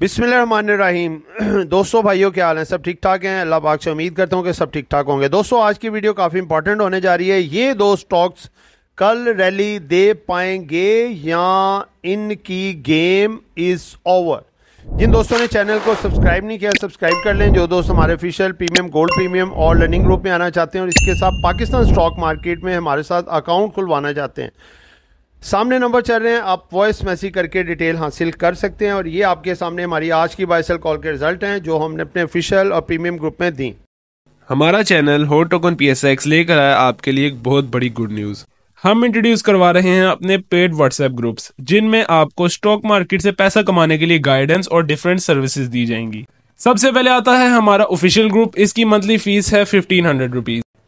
बिसमीम दोस्तों भाइयों क्या हाल हैं सब ठीक ठाक हैं अल्लाह पाक से उम्मीद करता हूँ कि सब ठीक ठाक होंगे दोस्तों आज की वीडियो काफ़ी इंपॉर्टेंट होने जा रही है ये दो स्टॉक्स कल रैली दे पाएंगे या इनकी गेम इज़ ओवर जिन दोस्तों ने चैनल को सब्सक्राइब नहीं किया सब्सक्राइब कर लें जो दोस्त हमारे ऑफिशियल प्रीमियम गोल्ड प्रीमियम और लर्निंग ग्रुप में आना चाहते हैं और इसके साथ पाकिस्तान स्टॉक मार्केट में हमारे साथ अकाउंट खुलवाना चाहते हैं सामने नंबर चल रहे हैं आप वॉइस मैसेज करके डिटेल हासिल कर सकते हैं और ये आपके सामने हमारी आज की बाइसल कॉल के रिजल्ट हैं जो हमने अपने ऑफिशियल और प्रीमियम ग्रुप में दी हमारा चैनल हो टोकन पी लेकर आया आपके लिए एक बहुत बड़ी गुड न्यूज़ हम इंट्रोड्यूस करवा रहे हैं अपने पेड व्हाट्सएप ग्रुप्स जिनमें आपको स्टॉक मार्केट से पैसा कमाने के लिए गाइडेंस और डिफरेंट सर्विसेज दी जाएंगी सबसे पहले आता है हमारा ऑफिशियल ग्रुप इसकी मंथली फीस है फिफ्टीन हंड्रेड रुपीज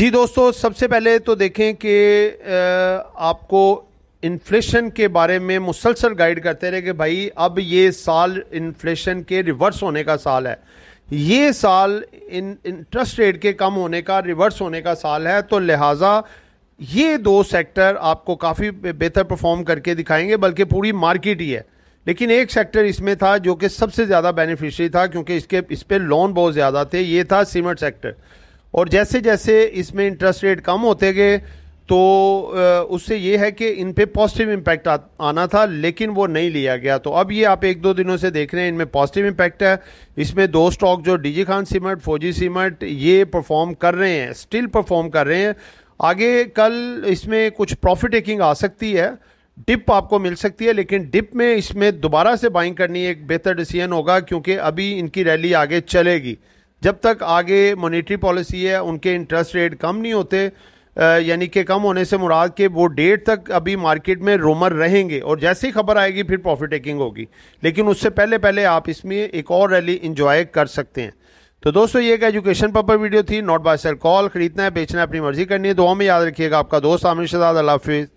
जी दोस्तों सबसे पहले तो देखें कि आपको इन्फ्लेशन के बारे में मुसलसल गाइड करते रहे कि भाई अब ये साल इन्फ्लेशन के रिवर्स होने का साल है ये साल इन इंटरेस्ट रेट के कम होने का रिवर्स होने का साल है तो लिहाजा ये दो सेक्टर आपको काफ़ी बेहतर परफॉर्म करके दिखाएंगे बल्कि पूरी मार्केट ही है लेकिन एक सेक्टर इसमें था जो कि सबसे ज़्यादा बेनिफिशरी था क्योंकि इसके इस पर लोन बहुत ज़्यादा थे ये था सीमेंट सेक्टर और जैसे जैसे इसमें इंटरेस्ट रेट कम होते गए तो उससे ये है कि इन पर पॉजिटिव इम्पैक्ट आना था लेकिन वो नहीं लिया गया तो अब ये आप एक दो दिनों से देख रहे हैं इनमें पॉजिटिव इम्पैक्ट है इसमें दो स्टॉक जो D Khan cement Fauji cement ये परफॉर्म कर रहे हैं स्टिल परफॉर्म कर रहे हैं आगे कल इसमें कुछ प्रॉफिट टेकिंग आ सकती है डिप आपको मिल सकती है लेकिन डिप में इसमें दोबारा से बाइंग करनी एक बेहतर डिसीजन होगा क्योंकि अभी इनकी रैली आगे चलेगी जब तक आगे मोनिट्री पॉलिसी है उनके इंटरेस्ट रेट कम नहीं होते यानी कि कम होने से मुराद के वो डेट तक अभी मार्केट में रोमर रहेंगे और जैसे ही खबर आएगी फिर प्रॉफिट टेकिंग होगी लेकिन उससे पहले पहले आप इसमें एक और रैली इंजॉय कर सकते हैं तो दोस्तों ये एक एजुकेशन पर वीडियो थी नॉट बाय सेल कॉल खरीदना है बेचना है अपनी मर्जी करनी है दुआ में याद रखिएगा आपका दोस्त आमिर शजाद अल्लाह हाफिज़